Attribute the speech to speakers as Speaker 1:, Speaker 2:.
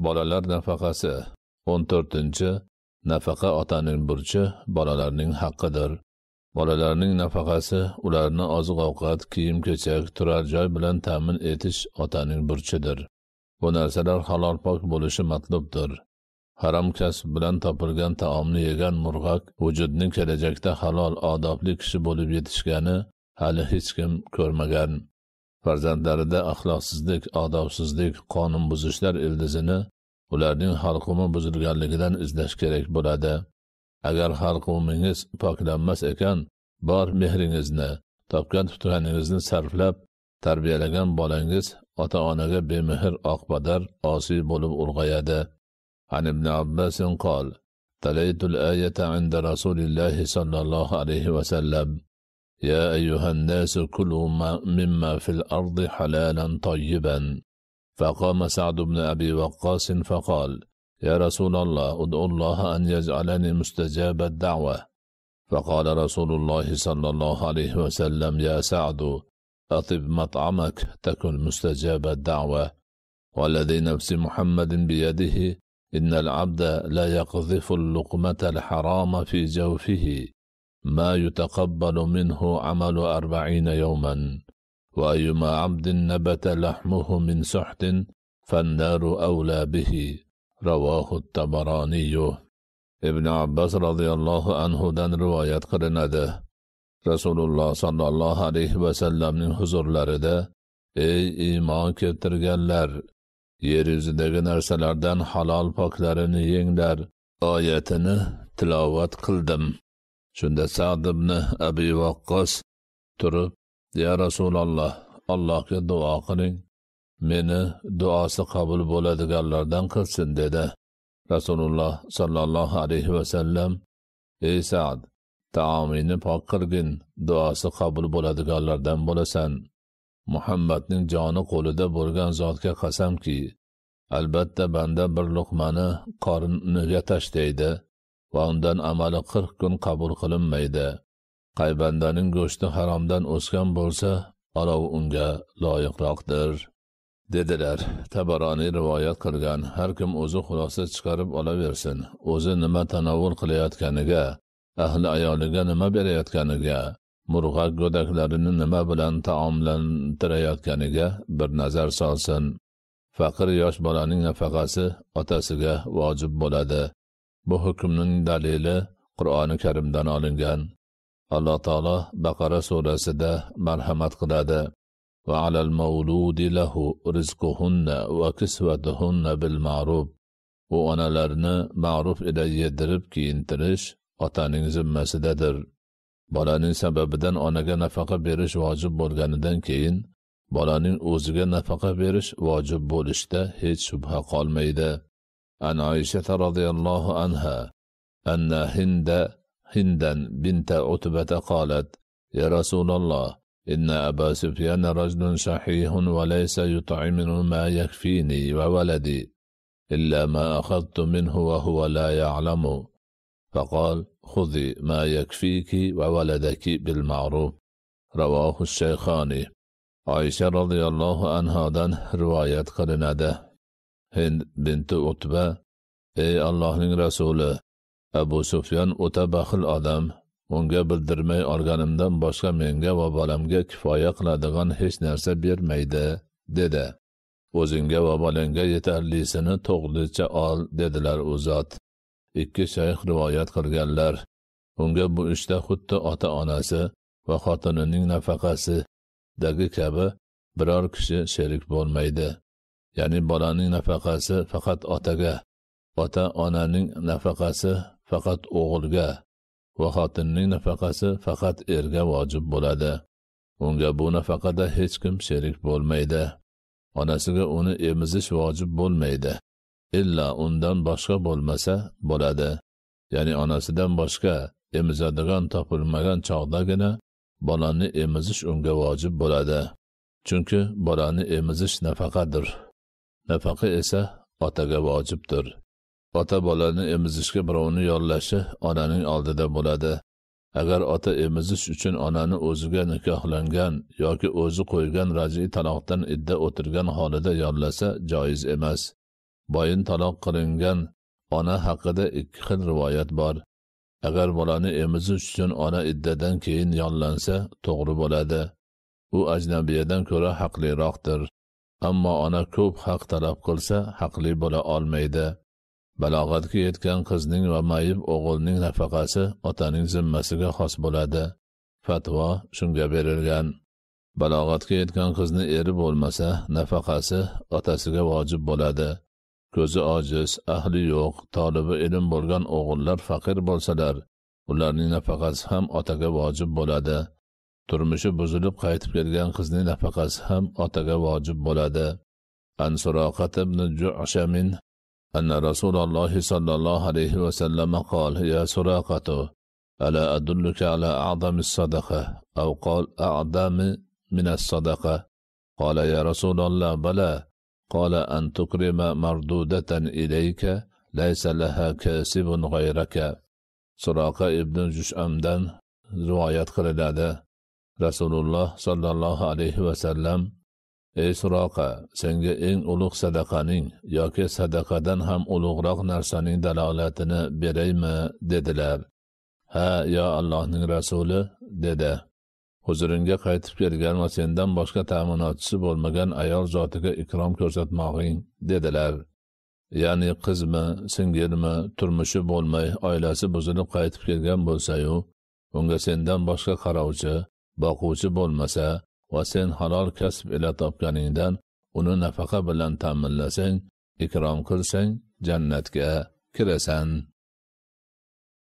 Speaker 1: bolalar nafaqasi 14. nafaqa otaning burchi bolalarning haqqidir bolalarning nafaqasi ularni oziq ovqat kiyim kechak turar joy bilan ta'min etish otaning burchidir bu narsalar halol pok bo'lishi matlubdir harom kasb bilan topilgan taomni yegan murg'ak vujudni kelajakda halol odobli kishi bo'lib yetishgani hali hech kim ko'rmagan farzandlarida axloqsizlik odobsizlik qonun buzishlar ildizini ularning halqumi buzilganligidan izlash kerak bo'ladi agar halqumingiz poklanmas ekan bor mehringizni topgan tutganingizni sarflab tarbiyalagan bolangiz ota onaga bemehr oqpadar osiy bo'lib ulg'ayadi an ibn عباس قال تليت ayata inda رسول sollallohu alayhi الله يا أيها الناس كلوا مما في الأرض حلالا طيبا فقام سعد بن أبي وقاص فقال يا رسول الله ادعو الله أن يجعلني مستجاب الدعوة فقال رسول الله صلى الله عليه وسلم يا سعد أطب مطعمك تكن مستجاب الدعوة والذي نفس محمد بيده إن العبد لا يقذف اللقمة الحرام في جوفه ما يتقبل منه عمل أربعين يوما وأيما عبد نبت لحمه من سحت فالنار أولى به رواه الطبراني ibn abbos roziyallohu anhudan rivoyat qilinadi rasululloh sollallohu alayhi vasallamning huzurlarida ey iymon keltirganlar yer yuzidagi narsalardan halol poklarini yenglar oyatini tilovat qildim shunda sad ibn abi vaqqos turib ya rasululloh allohga duo qiling meni duosi qabul bo'ladiganlardan qilsin dedi rasululloh sollallohu alayhi vasallam ey sad taomingni pok qilgin duosi qabul bo'ladiganlardan bo'lasan muhammadning joni qo'lida bo'lgan zotga qasamki albatta banda bir luqmani qorniga tashlaydi va undan amali 40 kun qabul qilinmaydi. Qaybandaning go'shti haromdan o'sgan bo'lsa, olov unga loyiqroqdir. dedilar. Tabaroniy rivoyat qilgan, har kim o'zi xulosa chiqarib olaversin. O'zi nima tanovvul qilayotganiga, ahli ayoliga nima berayotganiga, murg'a go'daklarini nima bilan taomlantirayotganiga bir nazar solsin. Faqir yosh bolaning nafaqasi otasiga vojib bo'ladi. bu hukmning dalili qur'oni karimdan olingan alloh taolo baqara surasida marhamat qiladi va alal mauludi lahu rizquhunna va kisvatuhunna bil ma'ruf u onalarni ma'ruf ila yedirib kiyintirish otaning zimmasidadir bolaning sababidan onaga nafaqa berish vojib bo'lganidan keyin bolaning o'ziga nafaqa berish vojib bo'lishda hech shubha qolmaydi عن عائشة رضي الله عنها أن هند هندا بنت عتبة قالت يا رسول الله إن أبا سفيان رجل شحيح وليس يطعم ما يكفيني وولدي إلا ما أخذت منه وهو لا يعلم فقال خذي ما يكفيك وولدك بالمعروف رواه الشيخان عائشة رضي الله عنها رواية قرنده hind binti utba ey allohning rasuli abu sufyan o'ta baxil odam unga bildirmay olganimdan boshqa menga va bolamga kifoya qiladigan hech narsa bermaydi dedi o'zingga va bolangga yetarlisini to'g'richa ol dedilar u zot ikki shayx rivoyat qilganlar unga bu ishda xuddi ota onasi va xotinining nafaqasidagi kabi biror kishi sherik bo'lmaydi ya'ni bolaning nafaqasi faqat otaga ota onaning nafaqasi faqat o'g'ilga va xotinning nafaqasi faqat erga vojib bo'ladi unga bu nafaqada hech kim sherik bo'lmaydi onasiga uni emizish vojib bo'lmaydi illa undan boshqa bo'lmasa bo'ladi ya'ni onasidan boshqa emizadigan topilmagan chog'dagina bolani emizish unga vojib bo'ladi chunki bolani emizish nafaqadir nafaqa esa otaga vojibdir ota bolani emizishga birovni yollashi onaning oldida bo'ladi agar ota emizish uchun onani o'ziga nikohlangan yoki o'zi qo'ygan rajiy taloqdan idda o'tirgan holida yollasa joiz emas boyin taloq qilingan ona haqida ikki xil rivoyat bor agar bolani emizish uchun ona iddadan keyin yollansa to'g'ri bo'ladi u ajnabiyadan ko'ra haqliroqdir ammo ona ko'p haq talab qilsa haqli bo'la olmaydi balog'atga yetgan qizning va mayib o'g'ilning nafaqasi otaning zimmasiga xos bo'ladi fatvo shunga berilgan balog'atga yetgan qizni eri bo'lmasa nafaqasi otasiga vojib bo'ladi ko'zi ojiz ahli yo'q tolibi ilm bo'lgan o'g'illar faqir bo'lsalar ularning nafaqasi ham otaga vojib bo'ladi turmushi buzilib qaytib kelgan qizning nafaqasi ham otaga vojib bo'ladi an ibn jushamin anna رسول الله صلى الله عليه وسلم قال يا سراقة ألا أدلك على أعظم الصدقة أو قال أعظم من الصدقة قال يا رسول الله بلى قال أن تكرم مردودة إليك ليس لها كاسب غيرك سراقة ابن جشأمدن رواية rasululloh sollallohu alayhi vasallam ey suroqa senga eng ulug' sadaqaning yoki sadaqadan ham ulug'roq narsaning dalolatini beraymi dedilar ha yo allohning rasuli dedi huzuringga qaytib kelgan va sendan boshqa ta'minotchisi bo'lmagan ayol zotiga ikrom ko'rsatmog'ing dedilar ya'ni qizmi singilmi turmushi bo'lmay oilasi buzilib qaytib kelgan bo'lsayu unga sendan boshqa qarovchi boquvchi bo'lmasa va sen halol kasb ila topganingdan uni nafaqa bilan ta'minlasang ikrom qilsang jannatga kirasan